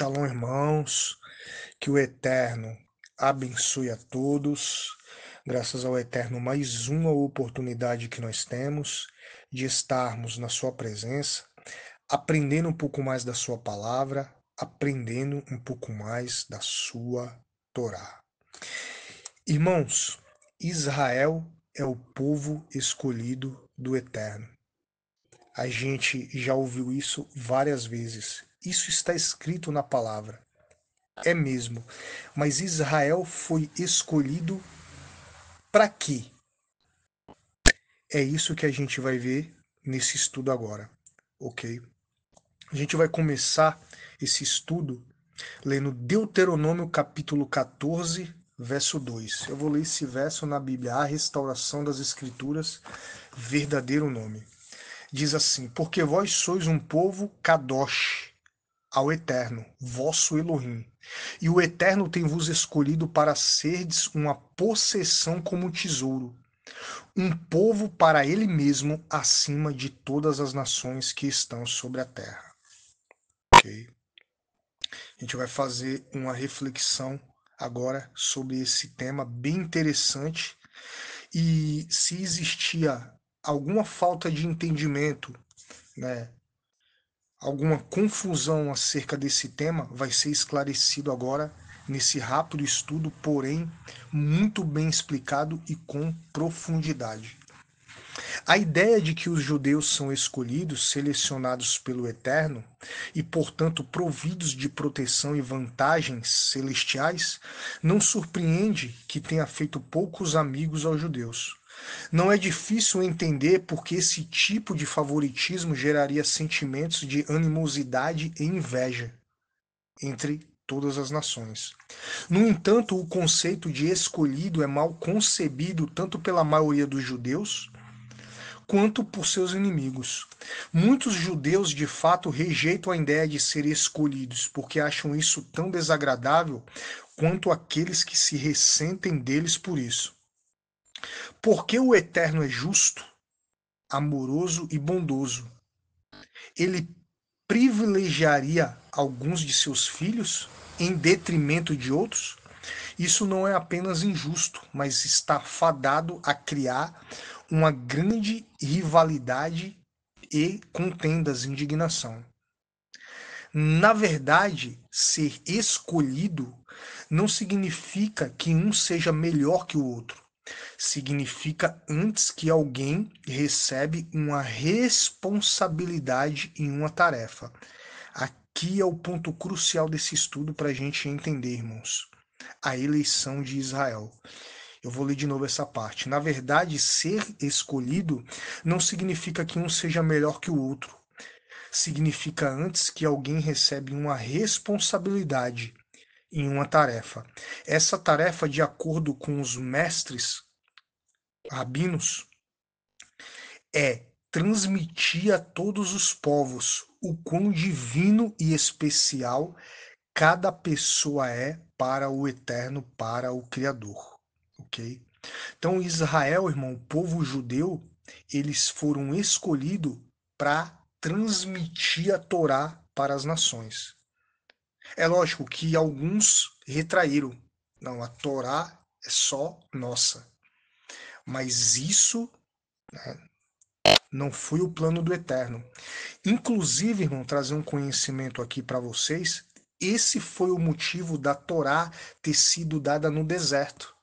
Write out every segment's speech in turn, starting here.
Shalom, irmãos. Que o Eterno abençoe a todos. Graças ao Eterno, mais uma oportunidade que nós temos de estarmos na Sua presença, aprendendo um pouco mais da Sua palavra, aprendendo um pouco mais da Sua Torá. Irmãos, Israel é o povo escolhido do Eterno. A gente já ouviu isso várias vezes. Isso está escrito na palavra. É mesmo. Mas Israel foi escolhido para quê? É isso que a gente vai ver nesse estudo agora, ok? A gente vai começar esse estudo lendo Deuteronômio capítulo 14, verso 2. Eu vou ler esse verso na Bíblia, A Restauração das Escrituras, verdadeiro nome diz assim: Porque vós sois um povo kadosh, ao Eterno, vosso Elohim. E o Eterno tem vos escolhido para serdes uma possessão como tesouro, um povo para ele mesmo acima de todas as nações que estão sobre a terra. Ok? A gente vai fazer uma reflexão agora sobre esse tema bem interessante. E se existia alguma falta de entendimento, né, alguma confusão acerca desse tema vai ser esclarecido agora nesse rápido estudo, porém muito bem explicado e com profundidade. A ideia de que os judeus são escolhidos, selecionados pelo Eterno e, portanto, providos de proteção e vantagens celestiais, não surpreende que tenha feito poucos amigos aos judeus. Não é difícil entender por que esse tipo de favoritismo geraria sentimentos de animosidade e inveja entre todas as nações. No entanto, o conceito de escolhido é mal concebido tanto pela maioria dos judeus quanto por seus inimigos. Muitos judeus de fato rejeitam a ideia de ser escolhidos, porque acham isso tão desagradável quanto aqueles que se ressentem deles por isso. Porque o Eterno é justo, amoroso e bondoso. Ele privilegiaria alguns de seus filhos em detrimento de outros? Isso não é apenas injusto, mas está fadado a criar uma grande rivalidade e contendas, indignação. Na verdade, ser escolhido não significa que um seja melhor que o outro, Significa antes que alguém recebe uma responsabilidade em uma tarefa. Aqui é o ponto crucial desse estudo para a gente entender, irmãos. A eleição de Israel. Eu vou ler de novo essa parte. Na verdade, ser escolhido não significa que um seja melhor que o outro. Significa antes que alguém recebe uma responsabilidade em uma tarefa. Essa tarefa, de acordo com os mestres rabinos, é transmitir a todos os povos o quão divino e especial cada pessoa é para o eterno, para o Criador. Ok? Então, Israel, irmão, o povo judeu, eles foram escolhidos para transmitir a Torá para as nações. É lógico que alguns retraíram. Não, a Torá é só nossa. Mas isso né, não foi o plano do Eterno. Inclusive, irmão, trazer um conhecimento aqui para vocês. Esse foi o motivo da Torá ter sido dada no deserto.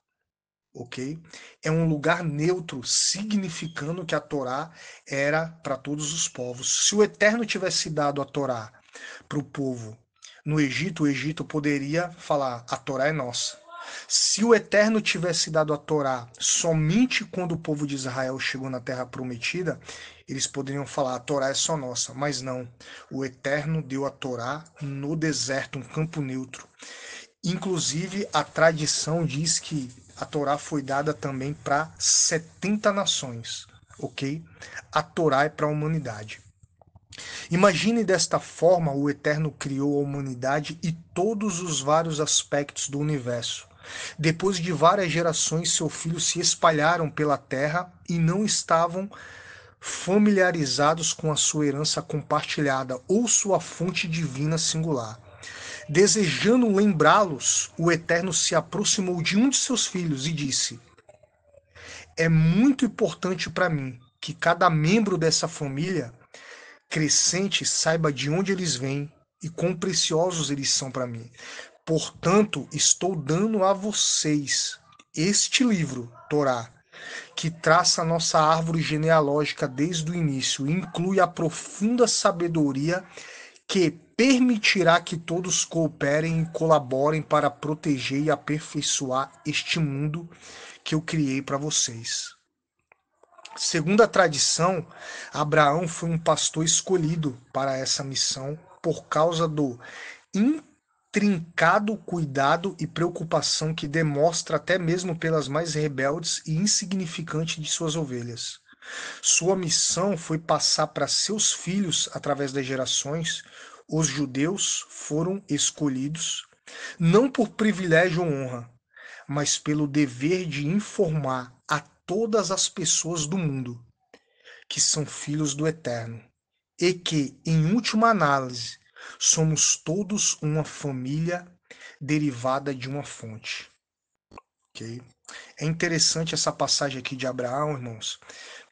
Ok? É um lugar neutro, significando que a Torá era para todos os povos. Se o Eterno tivesse dado a Torá para o povo no Egito, o Egito poderia falar: a Torá é nossa. Se o Eterno tivesse dado a Torá somente quando o povo de Israel chegou na Terra Prometida, eles poderiam falar: a Torá é só nossa. Mas não. O Eterno deu a Torá no deserto, um campo neutro. Inclusive, a tradição diz que a Torá foi dada também para 70 nações, ok? A Torá é para a humanidade. Imagine desta forma o Eterno criou a humanidade e todos os vários aspectos do universo. Depois de várias gerações, seu filho se espalharam pela terra e não estavam familiarizados com a sua herança compartilhada ou sua fonte divina singular. Desejando lembrá-los, o Eterno se aproximou de um de seus filhos e disse: É muito importante para mim que cada membro dessa família crescente saiba de onde eles vêm e quão preciosos eles são para mim. Portanto, estou dando a vocês este livro, Torá, que traça a nossa árvore genealógica desde o início e inclui a profunda sabedoria que permitirá que todos cooperem e colaborem para proteger e aperfeiçoar este mundo que eu criei para vocês. Segundo a tradição, Abraão foi um pastor escolhido para essa missão por causa do intrincado cuidado e preocupação que demonstra até mesmo pelas mais rebeldes e insignificantes de suas ovelhas. Sua missão foi passar para seus filhos através das gerações. Os judeus foram escolhidos não por privilégio ou honra, mas pelo dever de informar a todas as pessoas do mundo, que são filhos do Eterno, e que, em última análise, somos todos uma família derivada de uma fonte. ok É interessante essa passagem aqui de Abraão, irmãos,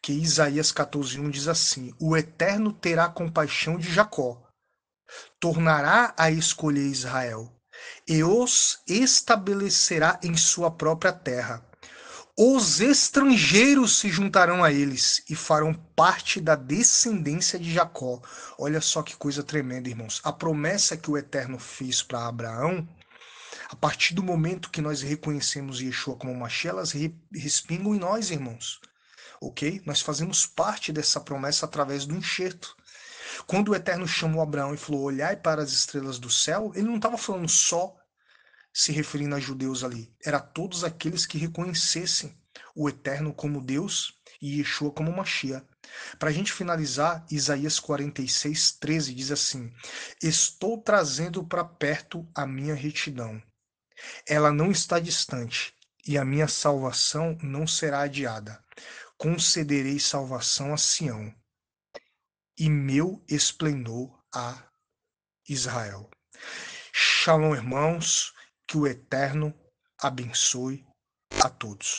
que Isaías 14:1 diz assim: "O Eterno terá compaixão de Jacó, tornará a escolher Israel, e os estabelecerá em sua própria terra, os estrangeiros se juntarão a eles e farão parte da descendência de Jacó. Olha só que coisa tremenda, irmãos. A promessa que o Eterno fez para Abraão, a partir do momento que nós reconhecemos Yeshua como Mashiach, elas respingam em nós, irmãos. Ok? Nós fazemos parte dessa promessa através do enxerto. Quando o Eterno chamou Abraão e falou: Olhai para as estrelas do céu, ele não estava falando só se referindo a judeus ali, era todos aqueles que reconhecessem o Eterno como Deus e Yeshua como Mashiach. Para a gente finalizar, Isaías 46, 13 diz assim: Estou trazendo para perto a minha retidão. Ela não está distante, e a minha salvação não será adiada. Concederei salvação a Sião, e meu esplendor a Israel. Shalom, irmãos. Que o Eterno abençoe a todos.